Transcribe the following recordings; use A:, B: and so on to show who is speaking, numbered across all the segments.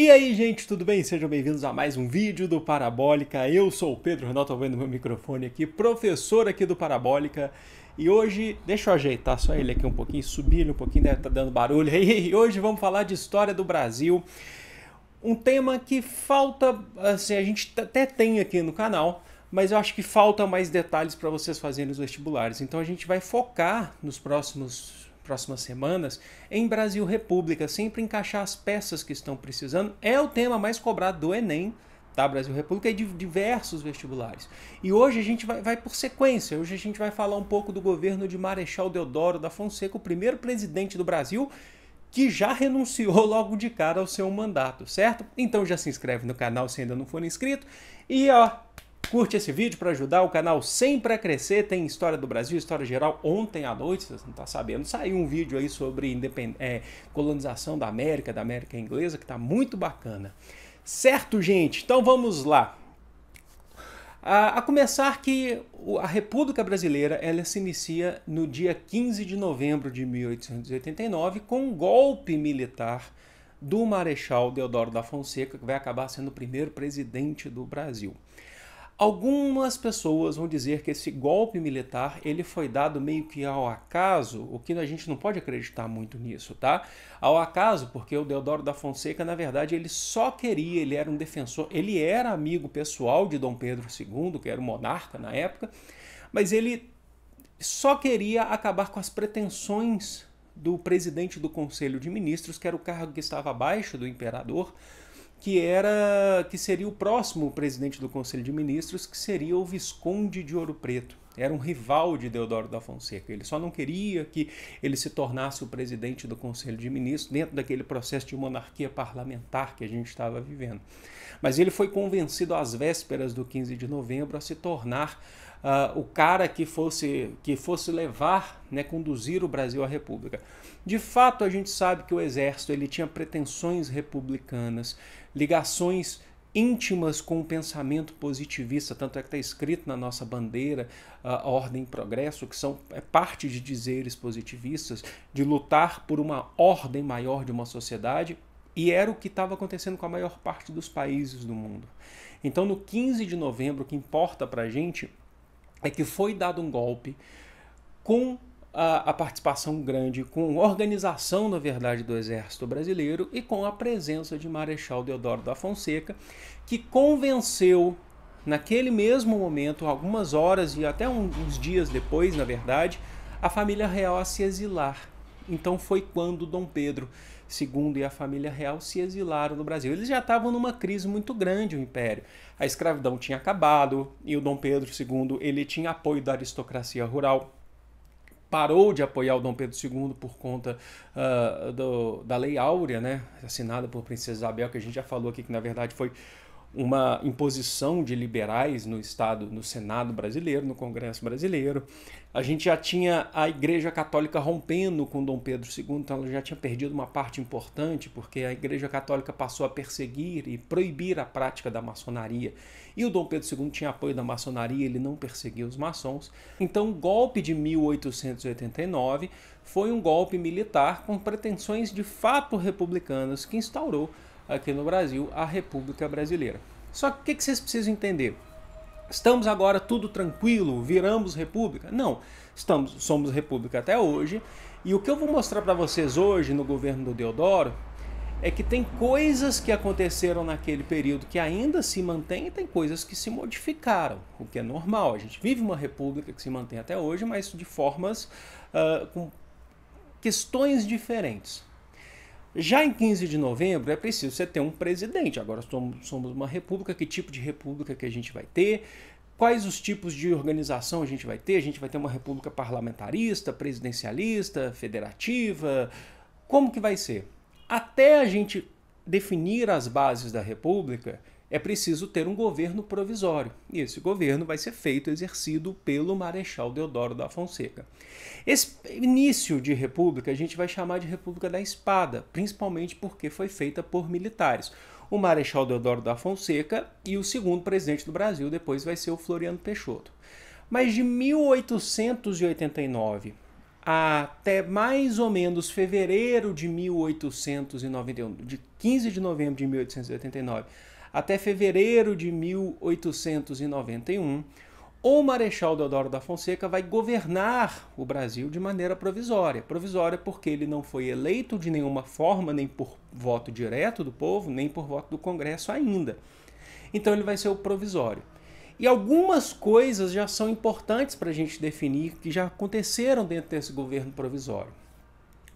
A: E aí, gente, tudo bem? Sejam bem-vindos a mais um vídeo do Parabólica. Eu sou o Pedro Renato, vendo meu microfone aqui, professor aqui do Parabólica. E hoje, deixa eu ajeitar só ele aqui um pouquinho, subir ele um pouquinho, deve estar tá dando barulho. E hoje vamos falar de história do Brasil. Um tema que falta, assim, a gente até tem aqui no canal, mas eu acho que falta mais detalhes para vocês fazerem os vestibulares. Então a gente vai focar nos próximos próximas semanas em Brasil República, sempre encaixar as peças que estão precisando. É o tema mais cobrado do Enem, tá? Brasil República e de diversos vestibulares. E hoje a gente vai, vai por sequência, hoje a gente vai falar um pouco do governo de Marechal Deodoro da Fonseca, o primeiro presidente do Brasil que já renunciou logo de cara ao seu mandato, certo? Então já se inscreve no canal se ainda não for inscrito e ó, Curte esse vídeo para ajudar o canal sempre a crescer. Tem história do Brasil, história geral. Ontem à noite, você não está sabendo, saiu um vídeo aí sobre independ... É, colonização da América, da América inglesa, que está muito bacana. Certo, gente? Então vamos lá. A, a começar que a República Brasileira ela se inicia no dia 15 de novembro de 1889 com um golpe militar do Marechal Deodoro da Fonseca, que vai acabar sendo o primeiro presidente do Brasil. Algumas pessoas vão dizer que esse golpe militar ele foi dado meio que ao acaso, o que a gente não pode acreditar muito nisso, tá? Ao acaso, porque o Deodoro da Fonseca, na verdade, ele só queria, ele era um defensor, ele era amigo pessoal de Dom Pedro II, que era o monarca na época, mas ele só queria acabar com as pretensões do presidente do Conselho de Ministros, que era o cargo que estava abaixo do imperador, que era que seria o próximo presidente do Conselho de Ministros, que seria o Visconde de Ouro Preto. Era um rival de Deodoro da Fonseca. Ele só não queria que ele se tornasse o presidente do Conselho de Ministros dentro daquele processo de monarquia parlamentar que a gente estava vivendo. Mas ele foi convencido às vésperas do 15 de novembro a se tornar uh, o cara que fosse, que fosse levar, né, conduzir o Brasil à República. De fato, a gente sabe que o Exército ele tinha pretensões republicanas, ligações íntimas com o pensamento positivista, tanto é que está escrito na nossa bandeira ah, a ordem e progresso, que são é parte de dizeres positivistas, de lutar por uma ordem maior de uma sociedade, e era o que estava acontecendo com a maior parte dos países do mundo. Então, no 15 de novembro, o que importa para a gente é que foi dado um golpe com a, a, participação grande, com organização, na verdade, do Exército Brasileiro e com a presença de Marechal Deodoro da Fonseca, que convenceu, naquele mesmo momento, algumas horas e até um, uns dias depois, na verdade, a família real a se exilar. Então foi quando Dom Pedro II e a família real se exilaram no Brasil. Eles já estavam numa crise muito grande, o Império. A escravidão tinha acabado e o Dom Pedro II ele tinha apoio da aristocracia rural parou de apoiar o Dom Pedro II por conta uh, do, da Lei Áurea, né, assinada por Princesa Isabel, que a gente já falou aqui, que na verdade foi uma imposição de liberais no Estado, no Senado brasileiro, no Congresso brasileiro. A gente já tinha a Igreja Católica rompendo com Dom Pedro II, então ela já tinha perdido uma parte importante, porque a Igreja Católica passou a perseguir e proibir a prática da maçonaria. E o Dom Pedro II tinha apoio da maçonaria, ele não perseguia os maçons. Então o golpe de 1889 foi um golpe militar com pretensões de fato republicanas que instaurou aqui no Brasil, a República Brasileira. Só que o que vocês precisam entender? Estamos agora tudo tranquilo, viramos república? Não, estamos, somos república até hoje. E o que eu vou mostrar para vocês hoje no governo do Deodoro é que tem coisas que aconteceram naquele período que ainda se mantém e tem coisas que se modificaram, o que é normal. A gente vive uma república que se mantém até hoje, mas de formas uh, com questões diferentes. Já em 15 de novembro é preciso você ter um presidente. Agora somos uma república, que tipo de república que a gente vai ter? Quais os tipos de organização a gente vai ter? A gente vai ter uma república parlamentarista, presidencialista, federativa? Como que vai ser? Até a gente definir as bases da república, é preciso ter um governo provisório. E esse governo vai ser feito, exercido pelo Marechal Deodoro da Fonseca. Esse início de república a gente vai chamar de República da Espada, principalmente porque foi feita por militares. O Marechal Deodoro da Fonseca e o segundo presidente do Brasil depois vai ser o Floriano Peixoto. Mas de 1889 até mais ou menos fevereiro de 1891, de 15 de novembro de 1889 até fevereiro de 1891, o Marechal Deodoro da Fonseca vai governar o Brasil de maneira provisória. Provisória porque ele não foi eleito de nenhuma forma, nem por voto direto do povo, nem por voto do Congresso ainda. Então ele vai ser o provisório. E algumas coisas já são importantes para a gente definir que já aconteceram dentro desse governo provisório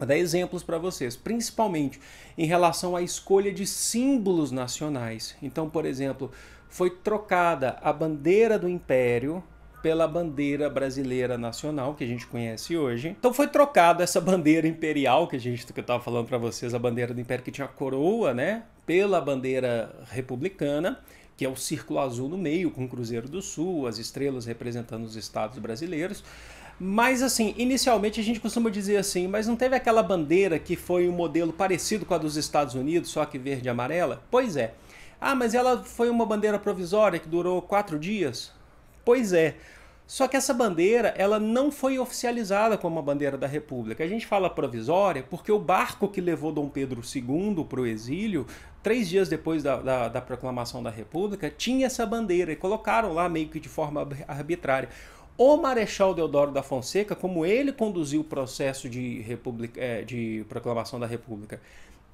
A: dar exemplos para vocês, principalmente em relação à escolha de símbolos nacionais. Então, por exemplo, foi trocada a bandeira do Império pela bandeira brasileira nacional que a gente conhece hoje. Então foi trocada essa bandeira imperial que a gente que eu estava falando para vocês, a bandeira do Império que tinha a coroa, né, pela bandeira republicana que é o círculo azul no meio, com o Cruzeiro do Sul, as estrelas representando os estados brasileiros. Mas assim, inicialmente a gente costuma dizer assim, mas não teve aquela bandeira que foi um modelo parecido com a dos Estados Unidos, só que verde e amarela? Pois é. Ah, mas ela foi uma bandeira provisória que durou quatro dias? Pois é. Só que essa bandeira, ela não foi oficializada como a bandeira da República. A gente fala provisória porque o barco que levou Dom Pedro II para o exílio, três dias depois da, da, da proclamação da República, tinha essa bandeira e colocaram lá meio que de forma arbitrária o Marechal Deodoro da Fonseca, como ele conduziu o processo de, é, de proclamação da República,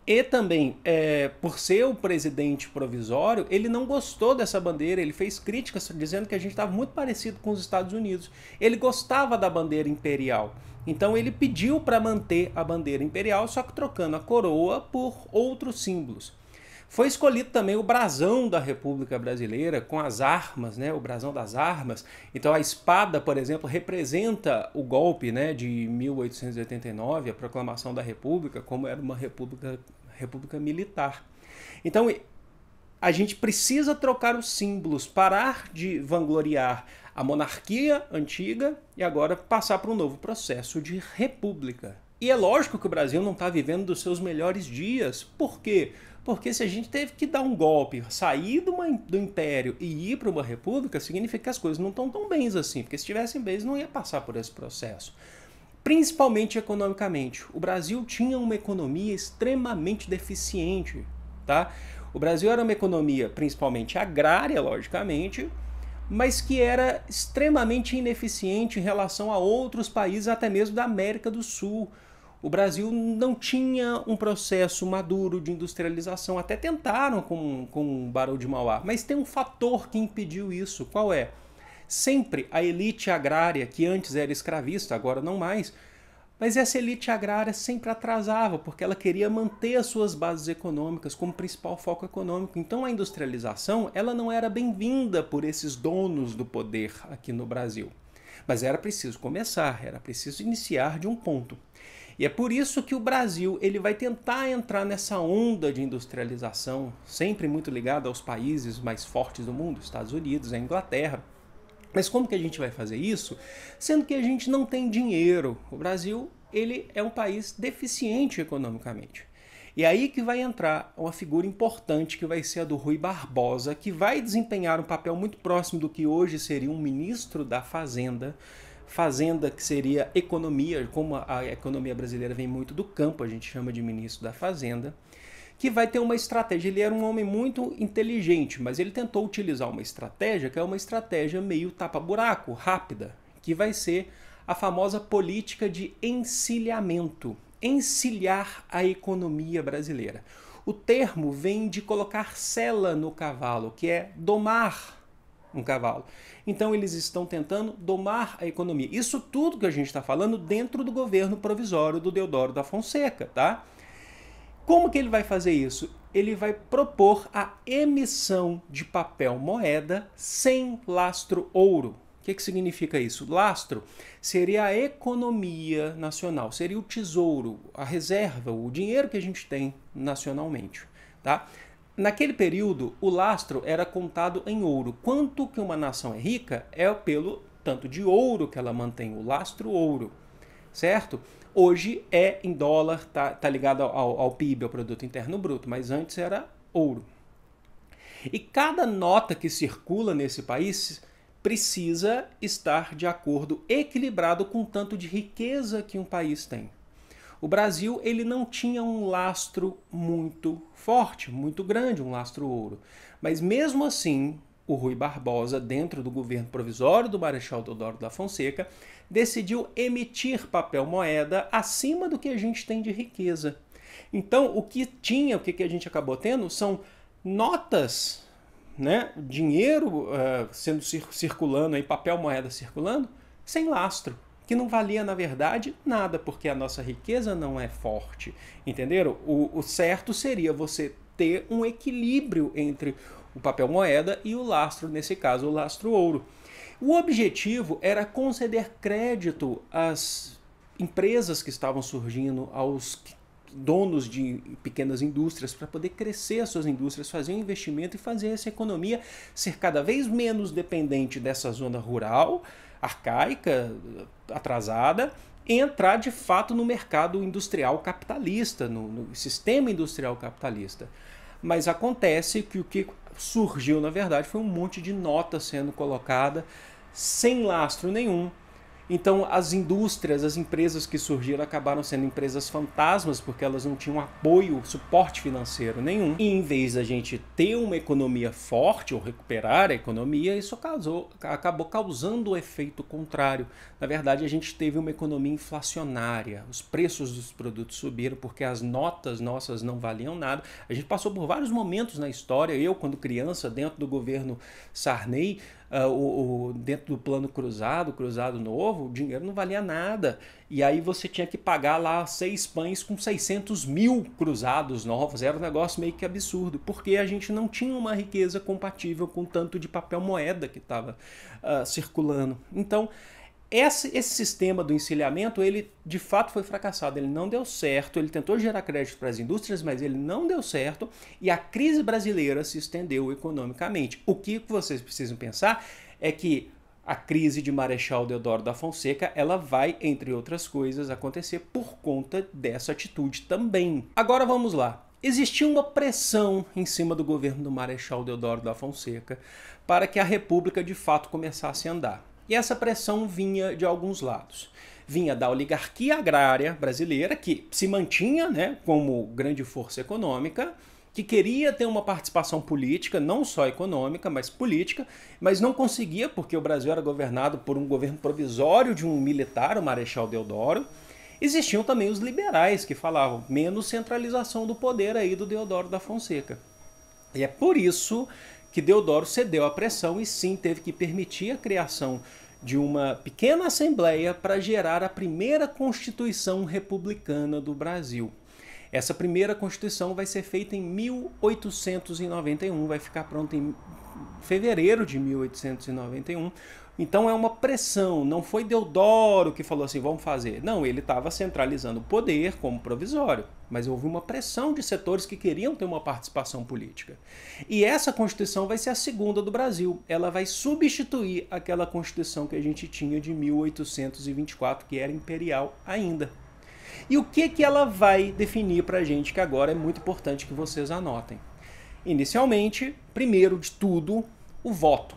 A: e também, é, por ser o presidente provisório, ele não gostou dessa bandeira, ele fez críticas dizendo que a gente estava muito parecido com os Estados Unidos. Ele gostava da bandeira imperial. Então ele pediu para manter a bandeira imperial, só que trocando a coroa por outros símbolos. Foi escolhido também o brasão da República Brasileira com as armas, né? O brasão das armas. Então a espada, por exemplo, representa o golpe, né, de 1889, a proclamação da República, como era uma república república militar. Então a gente precisa trocar os símbolos, parar de vangloriar a monarquia antiga e agora passar para um novo processo de república. E é lógico que o Brasil não está vivendo dos seus melhores dias. Por quê? Porque se a gente teve que dar um golpe, sair uma, do império e ir para uma república, significa que as coisas não estão tão bens assim. Porque se estivessem bens, não ia passar por esse processo. Principalmente economicamente. O Brasil tinha uma economia extremamente deficiente. Tá? O Brasil era uma economia principalmente agrária, logicamente, mas que era extremamente ineficiente em relação a outros países, até mesmo da América do Sul o Brasil não tinha um processo maduro de industrialização. Até tentaram com, com o Barão de Mauá, mas tem um fator que impediu isso. Qual é? Sempre a elite agrária, que antes era escravista, agora não mais, mas essa elite agrária sempre atrasava, porque ela queria manter as suas bases econômicas como principal foco econômico. Então a industrialização ela não era bem-vinda por esses donos do poder aqui no Brasil. Mas era preciso começar, era preciso iniciar de um ponto. E é por isso que o Brasil ele vai tentar entrar nessa onda de industrialização, sempre muito ligado aos países mais fortes do mundo, Estados Unidos, a Inglaterra. Mas como que a gente vai fazer isso, sendo que a gente não tem dinheiro? O Brasil ele é um país deficiente economicamente. E aí que vai entrar uma figura importante que vai ser a do Rui Barbosa, que vai desempenhar um papel muito próximo do que hoje seria um ministro da Fazenda, fazenda, que seria economia, como a economia brasileira vem muito do campo, a gente chama de ministro da fazenda, que vai ter uma estratégia. Ele era um homem muito inteligente, mas ele tentou utilizar uma estratégia que é uma estratégia meio tapa-buraco, rápida, que vai ser a famosa política de encilhamento encilhar a economia brasileira. O termo vem de colocar sela no cavalo, que é domar um cavalo. Então eles estão tentando domar a economia. Isso tudo que a gente está falando dentro do governo provisório do Deodoro da Fonseca, tá? Como que ele vai fazer isso? Ele vai propor a emissão de papel moeda sem lastro ouro. O que, que significa isso? Lastro seria a economia nacional, seria o tesouro, a reserva, o dinheiro que a gente tem nacionalmente. Tá? Naquele período, o lastro era contado em ouro. Quanto que uma nação é rica é pelo tanto de ouro que ela mantém, o lastro ouro, certo? Hoje é em dólar, tá, tá ligado ao, ao PIB, ao Produto Interno Bruto, mas antes era ouro. E cada nota que circula nesse país precisa estar de acordo equilibrado com o tanto de riqueza que um país tem o Brasil ele não tinha um lastro muito forte, muito grande, um lastro ouro. Mas mesmo assim, o Rui Barbosa, dentro do governo provisório do Marechal Deodoro da Fonseca, decidiu emitir papel moeda acima do que a gente tem de riqueza. Então, o que tinha, o que a gente acabou tendo, são notas, né? dinheiro uh, sendo cir circulando, aí, papel moeda circulando, sem lastro que não valia, na verdade, nada, porque a nossa riqueza não é forte. Entenderam? O, o certo seria você ter um equilíbrio entre o papel moeda e o lastro, nesse caso, o lastro ouro. O objetivo era conceder crédito às empresas que estavam surgindo, aos donos de pequenas indústrias para poder crescer as suas indústrias, fazer um investimento e fazer essa economia ser cada vez menos dependente dessa zona rural arcaica, atrasada, entrar de fato no mercado industrial capitalista, no, no, sistema industrial capitalista. Mas acontece que o que surgiu, na verdade, foi um monte de nota sendo colocada sem lastro nenhum, então, as indústrias, as empresas que surgiram acabaram sendo empresas fantasmas porque elas não tinham apoio, suporte financeiro nenhum. E em vez da gente ter uma economia forte ou recuperar a economia, isso causou, acabou causando o efeito contrário. Na verdade, a gente teve uma economia inflacionária. Os preços dos produtos subiram porque as notas nossas não valiam nada. A gente passou por vários momentos na história. Eu, quando criança, dentro do governo Sarney, uh, o, o, dentro do plano cruzado, cruzado novo, o dinheiro não valia nada. E aí você tinha que pagar lá seis pães com 600 mil cruzados novos. Era um negócio meio que absurdo, porque a gente não tinha uma riqueza compatível com tanto de papel moeda que estava uh, ah, circulando. Então esse, esse sistema do encilhamento, ele de fato foi fracassado, ele não deu certo, ele tentou gerar crédito para as indústrias, mas ele não deu certo e a crise brasileira se estendeu economicamente. O que vocês precisam pensar é que a crise de Marechal Deodoro da Fonseca, ela vai, entre outras coisas, acontecer por conta dessa atitude também. Agora vamos lá. Existia uma pressão em cima do governo do Marechal Deodoro da Fonseca para que a República de fato começasse a andar. E essa pressão vinha de alguns lados. Vinha da oligarquia agrária brasileira, que se mantinha né, como grande força econômica, que queria ter uma participação política, não só econômica, mas política, mas não conseguia, porque o Brasil era governado por um governo provisório de um militar, o Marechal Deodoro. Existiam também os liberais que falavam menos centralização do poder aí do Deodoro da Fonseca. E é por isso que Deodoro cedeu à pressão e sim teve que permitir a criação de uma pequena assembleia para gerar a primeira Constituição Republicana do Brasil. Essa primeira Constituição vai ser feita em 1891, vai ficar pronta em fevereiro de 1891. Então é uma pressão, não foi Deodoro que falou assim, vamos fazer. Não, ele estava centralizando o poder como provisório, mas houve uma pressão de setores que queriam ter uma participação política. E essa Constituição vai ser a segunda do Brasil. Ela vai substituir aquela Constituição que a gente tinha de 1824, que era imperial ainda. E o que, que ela vai definir para a gente, que agora é muito importante que vocês anotem. Inicialmente, primeiro de tudo, o voto.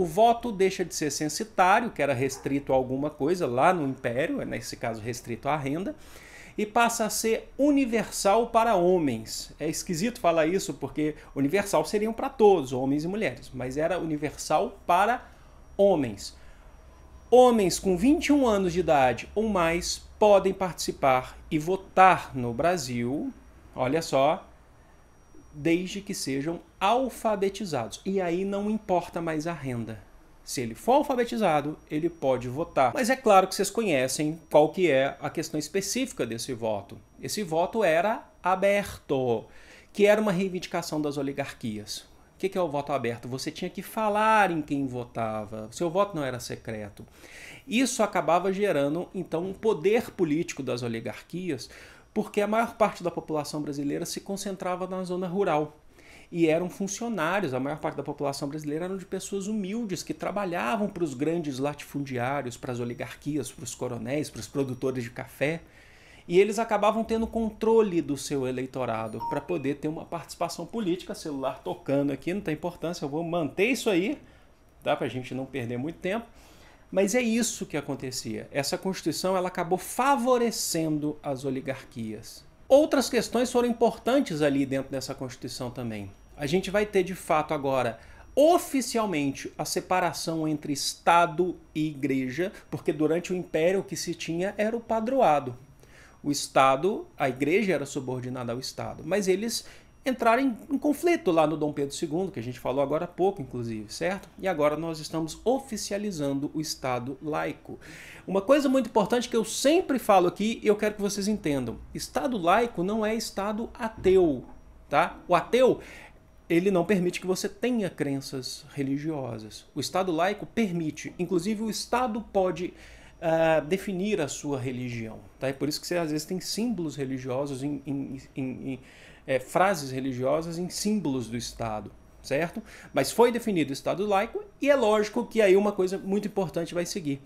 A: O voto deixa de ser censitário, que era restrito a alguma coisa lá no império, é, nesse caso restrito à renda, e passa a ser universal para homens. É esquisito falar isso porque universal seriam para todos, homens e mulheres, mas era universal para homens. Homens com 21 anos de idade ou mais podem participar e votar no Brasil, olha só, desde que sejam alfabetizados. E aí não importa mais a renda. Se ele for alfabetizado, ele pode votar. Mas é claro que vocês conhecem qual que é a questão específica desse voto. Esse voto era aberto, que era uma reivindicação das oligarquias. O que, que é o voto aberto? Você tinha que falar em quem votava. Seu voto não era secreto. Isso acabava gerando, então, um poder político das oligarquias, porque a maior parte da população brasileira se concentrava na zona rural e eram funcionários. A maior parte da população brasileira eram de pessoas humildes que trabalhavam para os grandes latifundiários, para as oligarquias, para os coronéis, para os produtores de café. E eles acabavam tendo controle do seu eleitorado para poder ter uma participação política. Celular tocando aqui, não tem importância, eu vou manter isso aí, dá para a gente não perder muito tempo. Mas é isso que acontecia. Essa Constituição ela acabou favorecendo as oligarquias. Outras questões foram importantes ali dentro dessa Constituição também. A gente vai ter de fato agora oficialmente a separação entre Estado e Igreja, porque durante o Império o que se tinha era o padroado. O Estado, a Igreja era subordinada ao Estado, mas eles entrar em, em, conflito lá no Dom Pedro II, que a gente falou agora há pouco, inclusive, certo? E agora nós estamos oficializando o Estado laico. Uma coisa muito importante que eu sempre falo aqui e eu quero que vocês entendam: Estado laico não é Estado ateu, tá? O ateu. Ele não permite que você tenha crenças religiosas. O Estado laico permite, inclusive o Estado pode Uh, definir a sua religião. Tá? É por isso que você às vezes tem símbolos religiosos em, em, em, é, frases religiosas em símbolos do Estado, certo? Mas foi definido o Estado laico e é lógico que aí uma coisa muito importante vai seguir.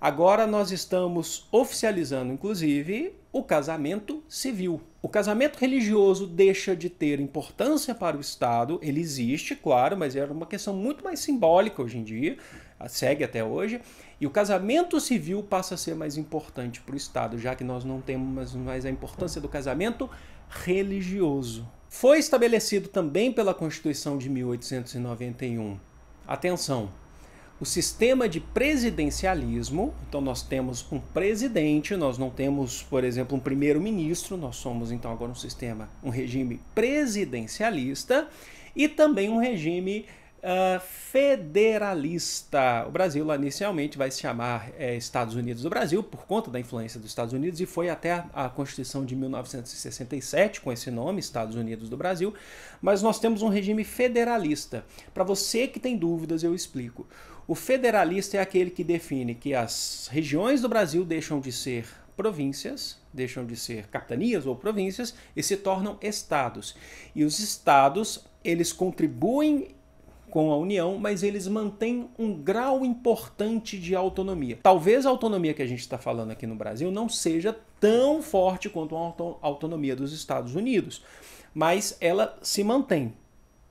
A: Agora nós estamos oficializando, inclusive, o casamento civil. O casamento religioso deixa de ter importância para o Estado, ele existe, claro, mas era é uma questão muito mais simbólica hoje em dia, segue até hoje, e o casamento civil passa a ser mais importante para o Estado, já que nós não temos mais a importância do casamento religioso. Foi estabelecido também pela Constituição de 1891. Atenção! O sistema de presidencialismo, então nós temos um presidente, nós não temos, por exemplo, um primeiro-ministro, nós somos então agora um sistema, um regime presidencialista e também um regime uh, federalista. O Brasil inicialmente vai se chamar é, Estados Unidos do Brasil por conta da influência dos Estados Unidos e foi até a, a, Constituição de 1967 com esse nome, Estados Unidos do Brasil, mas nós temos um regime federalista. Para você que tem dúvidas, eu explico. O federalista é aquele que define que as regiões do Brasil deixam de ser províncias, deixam de ser capitanias ou províncias e se tornam estados. E os estados, eles contribuem com a União, mas eles mantêm um grau importante de autonomia. Talvez a autonomia que a gente está falando aqui no Brasil não seja tão forte quanto a autonomia dos Estados Unidos, mas ela se mantém.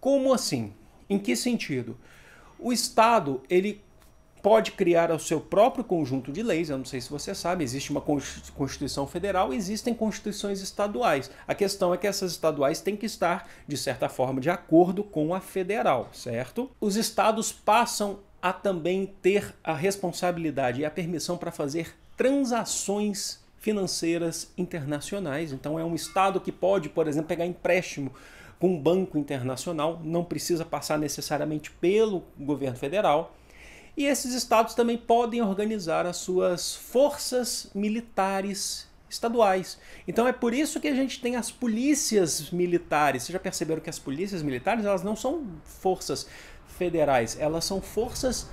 A: Como assim? Em que sentido? O Estado ele pode criar o seu próprio conjunto de leis. Eu não sei se você sabe, existe uma Constituição Federal, existem constituições estaduais. A questão é que essas estaduais têm que estar, de certa forma, de acordo com a federal, certo? Os estados passam a também ter a responsabilidade e a permissão para fazer transações financeiras internacionais. Então, é um estado que pode, por exemplo, pegar empréstimo com um banco internacional, não precisa passar necessariamente pelo governo federal e esses estados também podem organizar as suas forças militares estaduais. Então é por isso que a gente tem as polícias militares. Vocês já perceberam que as polícias militares elas não são forças federais, elas são forças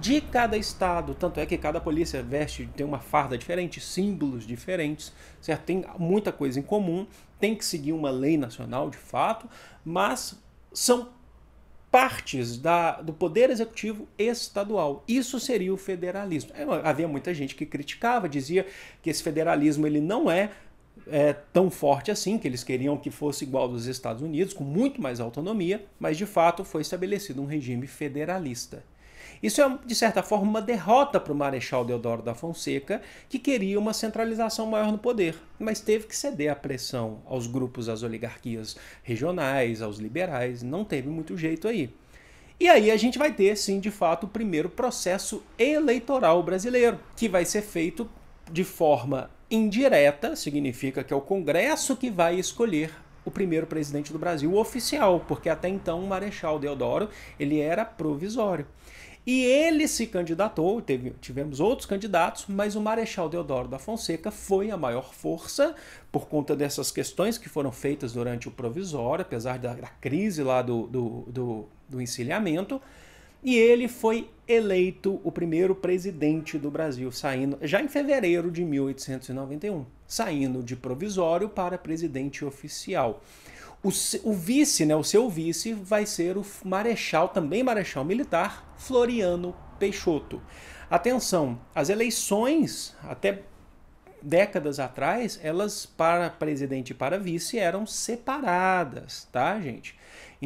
A: de cada estado. Tanto é que cada polícia veste, tem uma farda diferente, símbolos diferentes, certo? Tem muita coisa em comum, tem que seguir uma lei nacional de fato, mas são partes da, do poder executivo estadual. Isso seria o federalismo. É, havia muita gente que criticava, dizia que esse federalismo ele não é é, tão forte assim, que eles queriam que fosse igual dos Estados Unidos, com muito mais autonomia, mas de fato foi estabelecido um regime federalista. Isso é, de certa forma, uma derrota para o Marechal Deodoro da Fonseca, que queria uma centralização maior no poder, mas teve que ceder à pressão aos grupos, às oligarquias regionais, aos liberais, não teve muito jeito aí. E aí a gente vai ter, sim, de fato, o primeiro processo eleitoral brasileiro, que vai ser feito de forma indireta, significa que é o Congresso que vai escolher o primeiro presidente do Brasil oficial, porque até então o Marechal Deodoro ele era provisório. E ele se candidatou, teve, tivemos outros candidatos, mas o Marechal Deodoro da Fonseca foi a maior força por conta dessas questões que foram feitas durante o provisório, apesar da, da crise lá do, do, do, do encilhamento. E ele foi eleito o primeiro presidente do Brasil, saindo já em fevereiro de 1891, saindo de provisório para presidente oficial. O, o vice, né, o seu vice, vai ser o marechal, também marechal militar, Floriano Peixoto. Atenção, as eleições, até décadas atrás, elas para presidente e para vice eram separadas, tá, gente?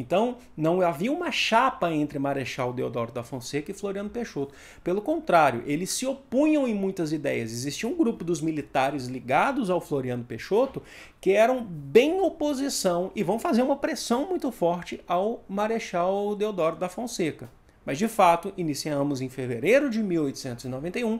A: Então, não havia uma chapa entre Marechal Deodoro da Fonseca e Floriano Peixoto. Pelo contrário, eles se opunham em muitas ideias. Existia um grupo dos militares ligados ao Floriano Peixoto que eram bem oposição e vão fazer uma pressão muito forte ao Marechal Deodoro da Fonseca. Mas de fato, iniciamos em fevereiro de 1891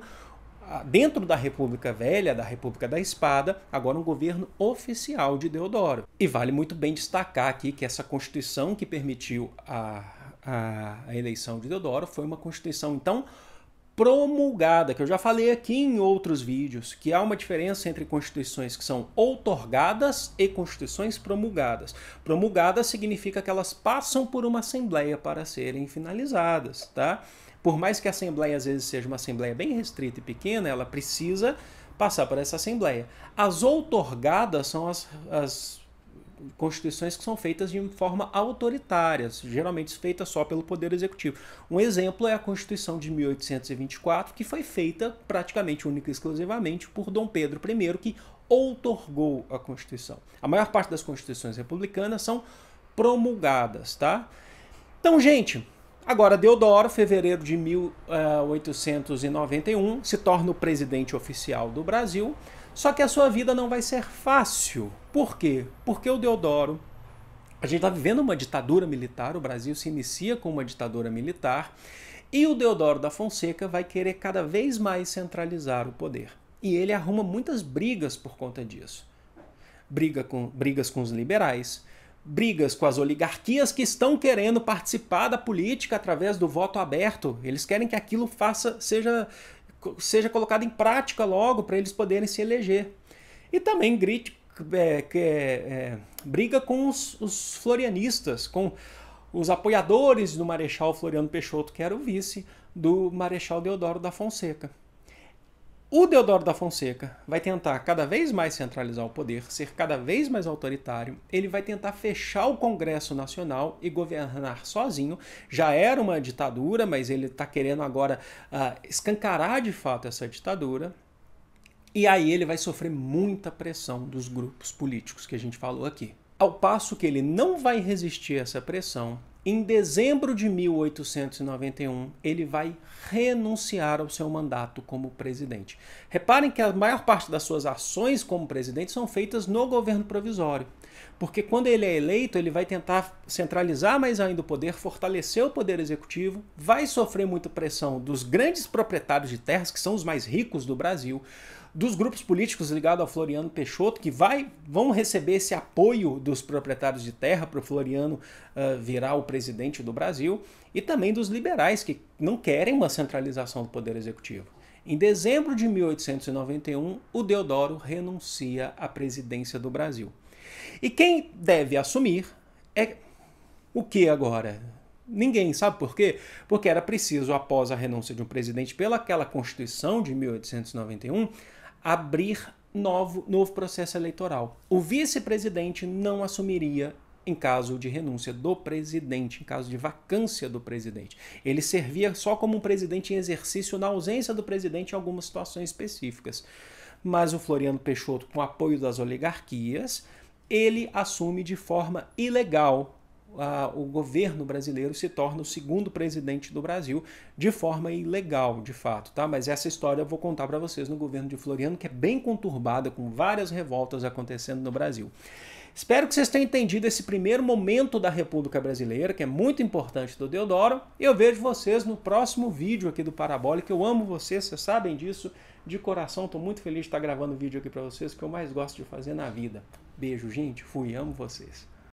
A: dentro da República Velha, da República da Espada, agora um governo oficial de Deodoro. E vale muito bem destacar aqui que essa Constituição que permitiu a, a, a eleição de Deodoro foi uma Constituição, então, promulgada, que eu já falei aqui em outros vídeos, que há uma diferença entre constituições que são outorgadas e constituições promulgadas. Promulgadas significa que elas passam por uma assembleia para serem finalizadas, tá? Por mais que a Assembleia às vezes seja uma Assembleia bem restrita e pequena, ela precisa passar por essa Assembleia. As outorgadas são as, as constituições que são feitas de forma autoritária, geralmente feitas só pelo Poder Executivo. Um exemplo é a Constituição de 1824, que foi feita praticamente única e exclusivamente por Dom Pedro I, que outorgou a Constituição. A maior parte das constituições republicanas são promulgadas, tá? Então, gente, Agora, Deodoro, fevereiro de 1891, eh, se torna o presidente oficial do Brasil, só que a sua vida não vai ser fácil. Por quê? Porque o Deodoro, a gente está vivendo uma ditadura militar, o Brasil se inicia com uma ditadura militar, e o Deodoro da Fonseca vai querer cada vez mais centralizar o poder. E ele arruma muitas brigas por conta disso. Briga com, brigas com os liberais, brigas com as oligarquias que estão querendo participar da política através do voto aberto. Eles querem que aquilo faça seja seja colocado em prática logo para eles poderem se eleger. E também grit, é, é, é, briga com os, os florianistas, com os apoiadores do Marechal Floriano Peixoto, que era o vice do Marechal Deodoro da Fonseca. O Deodoro da Fonseca vai tentar cada vez mais centralizar o poder, ser cada vez mais autoritário, ele vai tentar fechar o Congresso Nacional e governar sozinho. Já era uma ditadura, mas ele está querendo agora uh, escancarar de fato essa ditadura. E aí ele vai sofrer muita pressão dos grupos políticos que a gente falou aqui. Ao passo que ele não vai resistir a essa pressão, em dezembro de 1891, ele vai renunciar ao seu mandato como presidente. Reparem que a maior parte das suas ações como presidente são feitas no governo provisório. Porque quando ele é eleito, ele vai tentar centralizar mais ainda o poder, fortalecer o poder executivo, vai sofrer muita pressão dos grandes proprietários de terras, que são os mais ricos do Brasil, dos grupos políticos ligados ao Floriano Peixoto, que vai, vão receber esse apoio dos proprietários de terra para o Floriano uh, virar o presidente do Brasil, e também dos liberais, que não querem uma centralização do poder executivo. Em dezembro de 1891, o Deodoro renuncia à presidência do Brasil. E quem deve assumir é o que agora? Ninguém, sabe por quê? Porque era preciso, após a renúncia de um presidente pelaquela Constituição de 1891, abrir novo, novo processo eleitoral. O vice-presidente não assumiria em caso de renúncia do presidente, em caso de vacância do presidente. Ele servia só como um presidente em exercício na ausência do presidente em algumas situações específicas. Mas o Floriano Peixoto, com apoio das oligarquias, ele assume de forma ilegal. o governo brasileiro se torna o segundo presidente do Brasil de forma ilegal, de fato, tá? Mas essa história eu vou contar para vocês no governo de Floriano, que é bem conturbada, com várias revoltas acontecendo no Brasil. Espero que vocês tenham entendido esse primeiro momento da República Brasileira, que é muito importante do Deodoro. Eu vejo vocês no próximo vídeo aqui do Parabólica. Eu amo vocês, vocês sabem disso. De coração, estou muito feliz de estar gravando vídeo aqui para vocês, que eu mais gosto de fazer na vida. Beijo, gente. Fui, amo vocês.